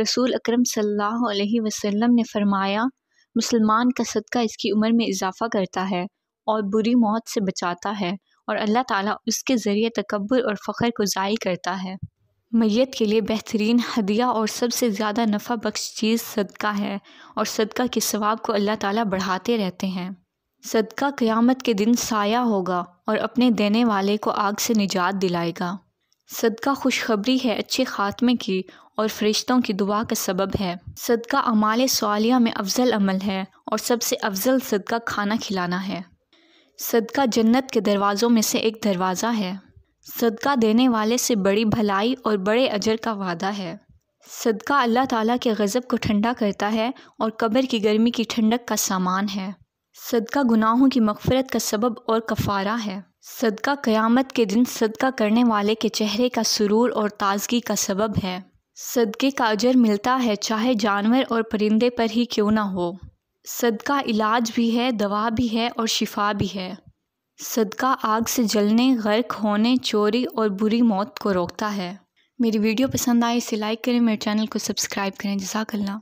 रसूल अकरम सल्लल्लाहु अलैहि वसल्लम ने फरमाया मुसलमान का सदका इसकी उम्र में इजाफ़ा करता है और बुरी मौत से बचाता है और अल्लाह ताला उसके ज़रिए तकबर और फ़ख्र को ज़ाय करता है मैत के लिए बेहतरीन हदिया और सबसे ज़्यादा नफ़ा बख्श चीज़ सदका है और सदका के सवाब को अल्लाह ताला बढ़ाते रहते हैं सदका क़यामत के दिन साया होगा और अपने देने वाले को आग से निजात दिलाएगा सदका खुशखबरी है अच्छे ख़ात्मे की और फरिश्तों की दुआ का सबब है सदका अमाल सवालिया में अफजल अमल है और सबसे अफजल सदका खाना खिलाना है सदका जन्नत के दरवाज़ों में से एक दरवाज़ा है सदका देने वाले से बड़ी भलाई और बड़े अजर का वादा है सदका अल्लाह ताला के गज़ब को ठंडा करता है और कब्र की गर्मी की ठंडक का सामान है सदका गुनाहों की मगफ़रत का सबब और कफ़ारा है सदका क़यामत के दिन सदका करने वाले के चेहरे का सुरूर और ताजगी का सबब है सदक़े का अजर मिलता है चाहे जानवर और परिंदे पर ही क्यों ना हो सदका इलाज भी है दवा भी है और शिफा भी है सदका आग से जलने गर्क होने चोरी और बुरी मौत को रोकता है मेरी वीडियो पसंद आए इसे लाइक करें मेरे चैनल को सब्सक्राइब करें जजाकल्ला